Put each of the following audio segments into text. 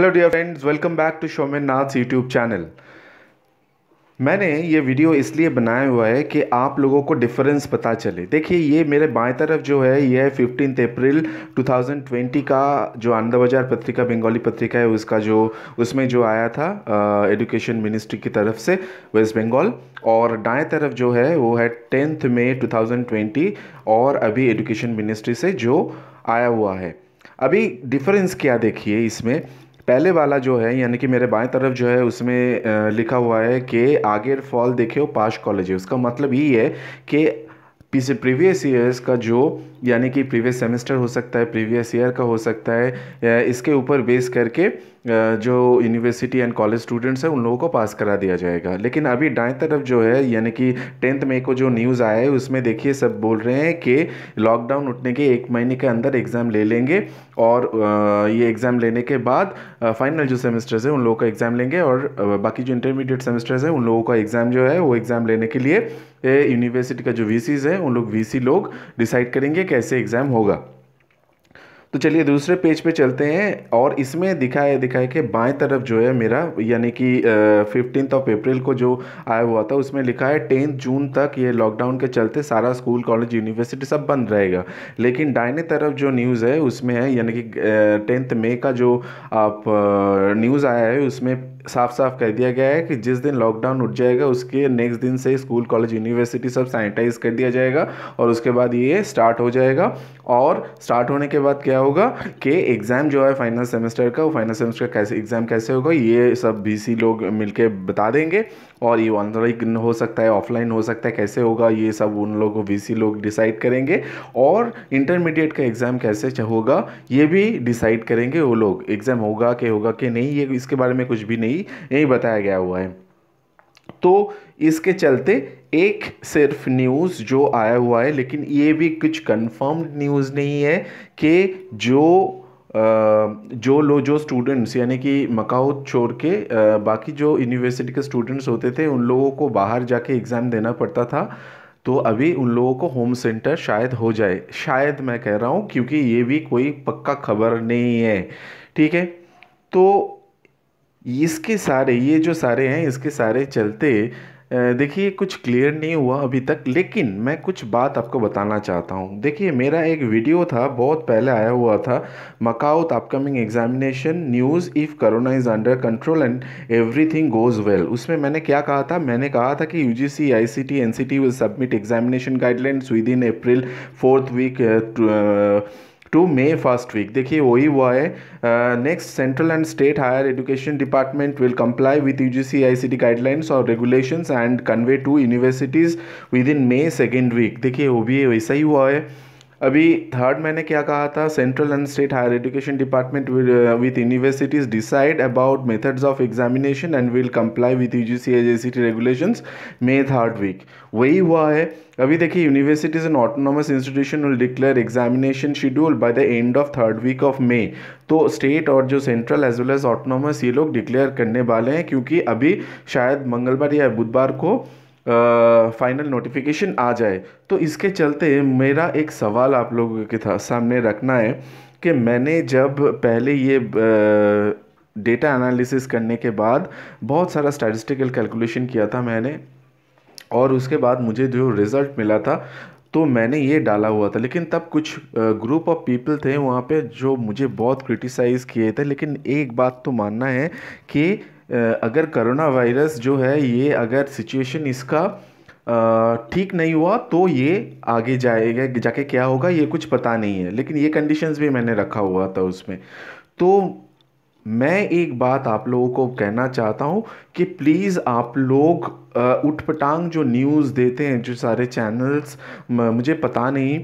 hello dear friends welcome back to Shomen Nath YouTube channel मैंने ये video इसलिए बनाया हुआ है कि आप लोगों को डिफरेंस पता चले देखिए ये मेरे बाएं तरफ जो है ये है फिफ्टीन अप्रैल 2020 का जो आनंद बाजार पत्रिका बंगाली पत्रिका है उसका जो उसमें जो आया था एजुकेशन मिनिस्ट्री की तरफ से वेस्ट बंगाल और दाएं तरफ जो है वो है टेंथ मे टू और अभी एजुकेशन मिनिस्ट्री से जो आया हुआ है अभी डिफरेंस क्या देखिए इसमें पहले वाला जो है यानी कि मेरे बाएं तरफ जो है उसमें लिखा हुआ है कि आगे फॉल देखे हो पास कॉलेज है उसका मतलब ये है कि पिछले प्रीवियस ईयर्स का जो यानी कि प्रीवियस सेमेस्टर हो सकता है प्रीवियस ईयर का हो सकता है इसके ऊपर बेस करके जो यूनिवर्सिटी एंड कॉलेज स्टूडेंट्स हैं उन लोगों को पास करा दिया जाएगा लेकिन अभी दाएं तरफ जो है यानी कि टेंथ मई को जो न्यूज़ आया है उसमें देखिए सब बोल रहे हैं कि लॉकडाउन उठने के एक महीने के अंदर एग्ज़ाम ले लेंगे और ये एग्ज़ाम लेने के बाद फाइनल जो सेमेस्टर्स है उन लोगों का एग्ज़ाम लेंगे और बाकी जो इंटरमीडिएट सेमेस्टर्स हैं उन लोगों का एग्ज़ाम जो है वो एग्ज़ाम लेने के लिए यूनिवर्सिटी का जो वी हैं उन लोग वी लोग डिसाइड करेंगे कैसे एग्ज़ाम होगा तो चलिए दूसरे पेज पे चलते हैं और इसमें दिखा है दिखा है कि बाएं तरफ जो है मेरा यानी कि फिफ्टीन ऑफ अप्रैल को जो आया हुआ था उसमें लिखा है टेंथ जून तक ये लॉकडाउन के चलते सारा स्कूल कॉलेज यूनिवर्सिटी सब बंद रहेगा लेकिन डाइने तरफ जो न्यूज़ है उसमें है यानी कि टेंथ मई का जो आप न्यूज़ आया है उसमें साफ साफ कह दिया गया है कि जिस दिन लॉकडाउन उठ जाएगा उसके नेक्स्ट दिन से स्कूल कॉलेज यूनिवर्सिटी सब सैनिटाइज कर दिया जाएगा और उसके बाद ये स्टार्ट हो जाएगा और स्टार्ट होने के बाद क्या होगा कि एग्ज़ाम जो है फाइनल सेमेस्टर का वो फाइनल सेमेस्टर का कैसे एग्ज़ाम कैसे होगा ये सब बी लोग मिलके बता देंगे और ये ऑनलाइन हो सकता है ऑफलाइन हो सकता है कैसे होगा ये सब उन लोगों बी लोग डिसाइड करेंगे और इंटरमीडिएट का एग्ज़ाम कैसे होगा ये भी डिसाइड करेंगे वो लोग एग्ज़ाम होगा कि होगा कि नहीं ये इसके बारे में कुछ भी नहीं ही यही बताया गया हुआ है तो इसके चलते एक सिर्फ न्यूज़ जो आया हुआ है लेकिन ये भी कुछ कंफर्म न्यूज़ नहीं है कि जो जो लो जो स्टूडेंट्स यानी कि मकाओ छोड़ के बाकी जो यूनिवर्सिटी के स्टूडेंट्स होते थे उन लोगों को बाहर जाके एग्ज़ाम देना पड़ता था तो अभी उन लोगों को होम सेंटर शायद हो जाए शायद मैं कह रहा हूँ क्योंकि ये भी कोई पक्का खबर नहीं है ठीक है तो इसके सारे ये जो सारे हैं इसके सारे चलते देखिए कुछ क्लियर नहीं हुआ अभी तक लेकिन मैं कुछ बात आपको बताना चाहता हूँ देखिए मेरा एक वीडियो था बहुत पहले आया हुआ था मकाउथ upcoming examination news if corona is under control and everything goes well उसमें मैंने क्या कहा था मैंने कहा था कि U G C I C T N C T will submit examination guidelines within April fourth week to May first week देखिए वही हुआ है next central and state higher education department will comply with U G C I C T guidelines और regulations and convey to universities within May second week देखिए वो भी वैसा ही हुआ है अभी थर्ड मैंने क्या कहा था central and state higher education department with universities decide about methods of examination and will comply with U G C as A C T regulations May third week वही हुआ है अभी देखिए universities and autonomous institution will declare examination schedule by the end of third week of May तो state और जो central as well as autonomous ये लोग डिक्लेयर करने वाले हैं क्योंकि अभी शायद मंगलवार या बुधवार को फाइनल नोटिफिकेशन आ जाए तो इसके चलते मेरा एक सवाल आप लोगों के था सामने रखना है कि मैंने जब पहले ये डेटा एनालिसिस करने के बाद बहुत सारा स्टैटिस्टिकल कैलकुलेशन किया था मैंने और उसके बाद मुझे जो रिज़ल्ट मिला था तो मैंने ये डाला हुआ था लेकिन तब कुछ ग्रुप ऑफ पीपल थे वहाँ पे जो मुझे बहुत क्रिटिसाइज़ किए थे लेकिन एक बात तो मानना है कि अगर करोना वायरस जो है ये अगर सिचुएशन इसका ठीक नहीं हुआ तो ये आगे जाएगा जाके क्या होगा ये कुछ पता नहीं है लेकिन ये कंडीशंस भी मैंने रखा हुआ था उसमें तो मैं एक बात आप लोगों को कहना चाहता हूँ कि प्लीज़ आप लोग उठपटांग जो न्यूज़ देते हैं जो सारे चैनल्स मुझे पता नहीं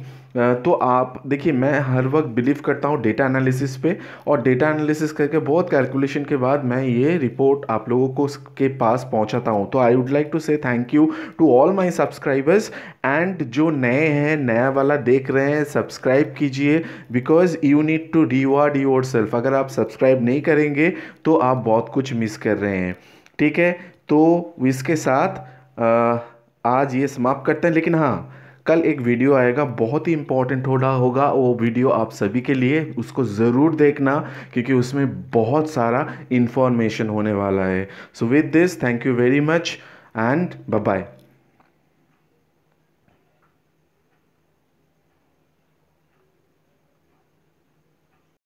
तो आप देखिए मैं हर वक्त बिलीव करता हूँ डेटा एनालिसिस पे और डेटा एनालिसिस करके बहुत कैलकुलेशन के बाद मैं ये रिपोर्ट आप लोगों को के पास पहुँचाता हूँ तो I would like to say thank you to all my subscribers and जो नए हैं नया वाला देख रहे हैं सब्सक्राइब कीजिए because you need to reward yourself अगर आप सब्सक्राइब नहीं करेंगे तो आप बहुत कुछ मिस कर रहे हैं ठीक है तो इसके साथ आज ये समाप्त करते हैं लेकिन हाँ कल एक वीडियो आएगा बहुत ही इम्पॉर्टेंट होगा होगा वो वीडियो आप सभी के लिए उसको ज़रूर देखना क्योंकि उसमें बहुत सारा इन्फॉर्मेशन होने वाला है so with this thank you very much and bye